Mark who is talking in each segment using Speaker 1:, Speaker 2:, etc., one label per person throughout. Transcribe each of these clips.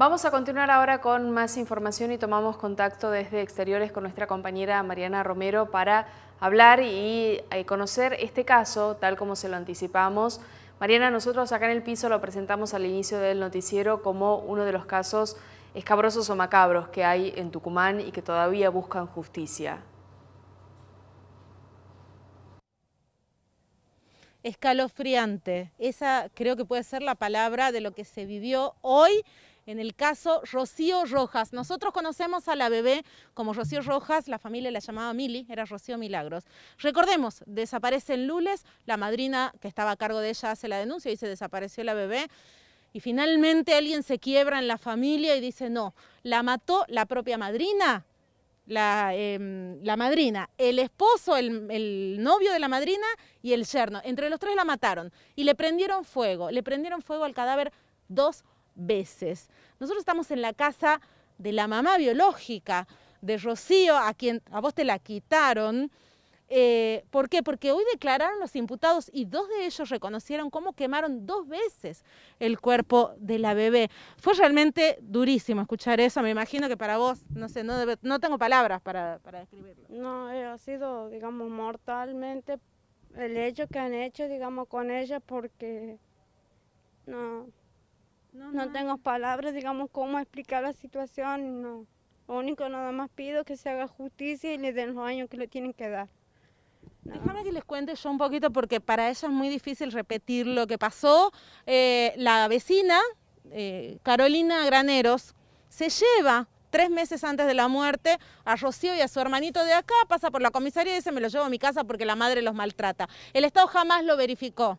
Speaker 1: Vamos a continuar ahora con más información y tomamos contacto desde exteriores con nuestra compañera Mariana Romero para hablar y eh, conocer este caso tal como se lo anticipamos. Mariana, nosotros acá en el piso lo presentamos al inicio del noticiero como uno de los casos escabrosos o macabros que hay en Tucumán y que todavía buscan justicia.
Speaker 2: Escalofriante, esa creo que puede ser la palabra de lo que se vivió hoy en el caso Rocío Rojas. Nosotros conocemos a la bebé como Rocío Rojas, la familia la llamaba Mili, era Rocío Milagros. Recordemos, desaparece en Lules, la madrina que estaba a cargo de ella hace la denuncia y se desapareció la bebé. Y finalmente alguien se quiebra en la familia y dice, no, la mató la propia madrina, em, la, madrina, el esposo, el, el, novio de la madrina y el yerno. Entre los tres la mataron y le prendieron fuego. Le prendieron fuego al cadáver dos veces. Nosotros estamos en la casa de la mamá biológica, de Rocío, a quien a vos te la quitaron. Eh, ¿Por qué? Porque hoy declararon los imputados y dos de ellos reconocieron cómo quemaron dos veces el cuerpo de la bebé. Fue realmente durísimo escuchar eso. Me imagino que para vos, no sé, no, tengo palabras para, para
Speaker 3: describirlo. No, eh, ha sido, digamos, mortalmente el hecho que han hecho, digamos, con ella porque no, no, tengo palabras, digamos, cómo explicar la situación. No. Lo único nada más pido que se haga justicia y le den los años que le tienen que dar.
Speaker 2: Déjame que les cuente yo un poquito porque para ella es muy difícil repetir lo que pasó. Eh, la vecina, eh, Carolina Graneros, se lleva tres meses antes de la muerte a Rocío y a su hermanito de acá, pasa por la comisaría y dice me lo llevo a mi casa porque la madre los maltrata. El Estado jamás lo verificó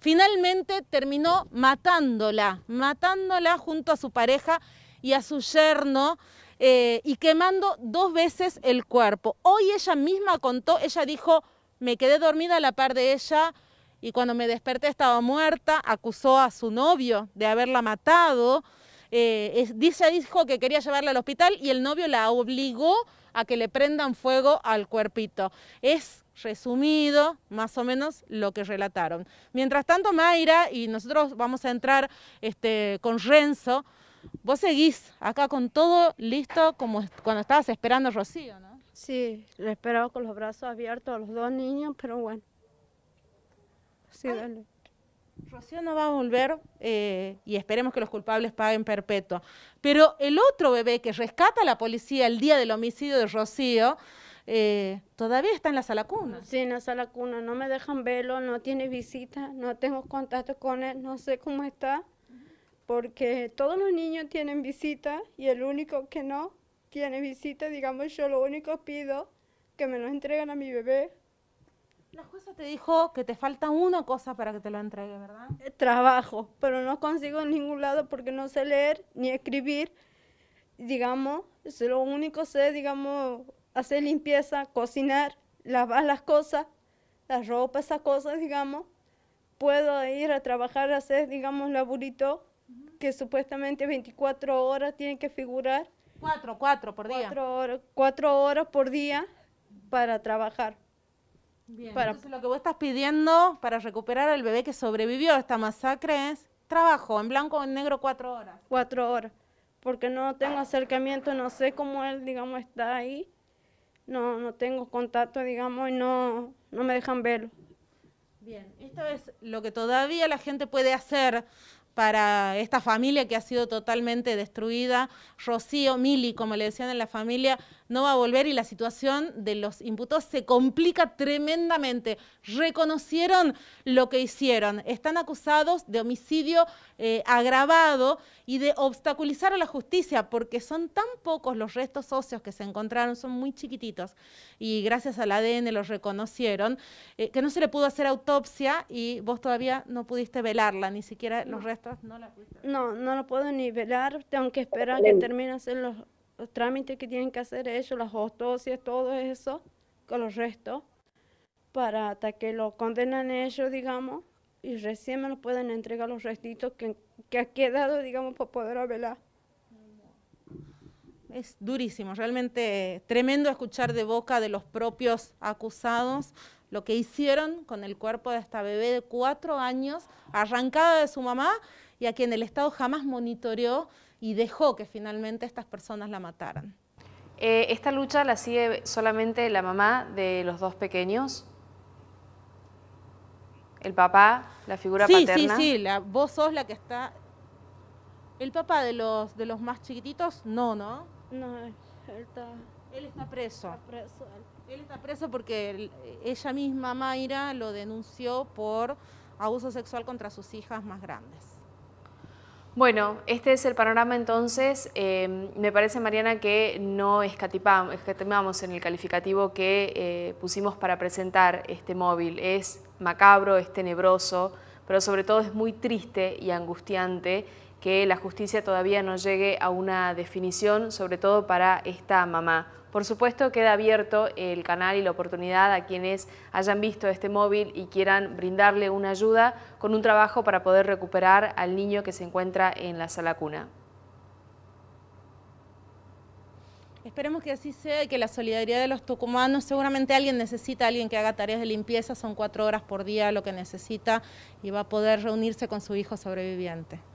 Speaker 2: finalmente terminó matándola, matándola junto a su pareja y a su yerno. Eh, y quemando dos veces el cuerpo. Hoy ella misma contó, ella dijo, me quedé dormida a la par de ella y cuando me desperté estaba muerta, acusó a su novio de haberla matado. ella eh, dijo que quería llevarla al hospital y el novio la obligó a que le prendan fuego al cuerpito. Es resumido más o menos lo que relataron. Mientras tanto, Mayra, y nosotros vamos a entrar este, con Renzo, vos seguís acá con todo listo como cuando estabas esperando a Rocío, ¿no?
Speaker 3: Sí, le esperaba con los brazos abiertos a los dos niños, pero bueno. Sí, ah. Rocío no va a volver eh, y esperemos que los culpables paguen
Speaker 2: perpetua. Pero el otro bebé que rescata la policía el día del homicidio de Rocío,
Speaker 3: eh, todavía está en la sala cuna. Sí, en la sala cuna, no me dejan verlo, no tiene visita, no tengo contacto con él, no sé cómo está, porque todos los niños tienen visita y el único que no tiene visita, digamos, yo lo único pido que me lo entreguen a mi bebé la jueza te dijo que te falta una cosa para que te lo entregue, ¿verdad? Trabajo, pero no consigo en ningún lado porque no sé leer ni escribir. Digamos, lo único sé, digamos, hacer limpieza, cocinar, lavar las cosas, las ropas, esas cosas, digamos. Puedo ir a trabajar, hacer, digamos, laburito, que supuestamente 24 horas tiene que figurar. Cuatro, cuatro por día. Cuatro horas, cuatro horas por día para trabajar entonces lo que vos estás pidiendo para recuperar
Speaker 2: al bebé que sobrevivió a esta masacre es trabajo, en blanco o en negro, cuatro horas. Cuatro
Speaker 3: horas, porque no tengo acercamiento, no sé cómo él, digamos, está ahí. No, no tengo contacto, digamos, y no, no me dejan verlo. Bien, esto es lo que todavía la gente puede hacer
Speaker 2: para esta familia que ha sido totalmente destruida. Rocío, Mili, como le decían en la familia, no va a volver y la situación de los imputados se complica tremendamente. Reconocieron lo que hicieron. Están acusados de homicidio eh, agravado y de obstaculizar a la justicia porque son tan pocos los restos óseos que se encontraron, son muy chiquititos y gracias al ADN los reconocieron, eh, que no se le pudo hacer autopsia y vos todavía no pudiste velarla, ni siquiera los
Speaker 3: restos no la pudiste. No, no lo puedo ni velar, tengo que esperar que terminen los los trámites que tienen que hacer ellos, las autopsias, todo eso, con los restos, para hasta que lo condenan ellos, digamos, y recién me lo pueden entregar los restitos que, que ha quedado, digamos, para poder velar.
Speaker 2: Es durísimo, realmente tremendo escuchar de boca de los propios acusados lo que hicieron con el cuerpo de esta bebé de cuatro años, arrancada de su mamá y a quien el Estado jamás monitoreó y dejó que finalmente estas personas la mataran.
Speaker 1: Eh, ¿Esta lucha la sigue solamente la mamá de los dos pequeños? ¿El papá, la figura paterna? Sí, sí,
Speaker 2: sí, vos sos la que está... ¿El papá de los, de los más chiquititos? No, ¿no?
Speaker 3: No, él está... Él está preso. preso él. está
Speaker 2: preso porque ella misma, Mayra, lo denunció por abuso sexual contra sus hijas más grandes.
Speaker 1: Bueno, este es el panorama entonces. Eh, me parece, Mariana, que no escatimamos en el calificativo que eh, pusimos para presentar este móvil. Es macabro, es tenebroso, pero sobre todo es muy triste y angustiante que la justicia todavía no llegue a una definición, sobre todo para esta mamá. Por supuesto, queda abierto el canal y la oportunidad a quienes hayan visto este móvil y quieran brindarle una ayuda con un trabajo para poder recuperar al niño que se encuentra en la sala cuna.
Speaker 2: Esperemos que así sea y que la solidaridad de los tucumanos, seguramente alguien necesita, alguien que haga tareas de limpieza, son cuatro horas por día lo que necesita y va a poder reunirse con su hijo sobreviviente.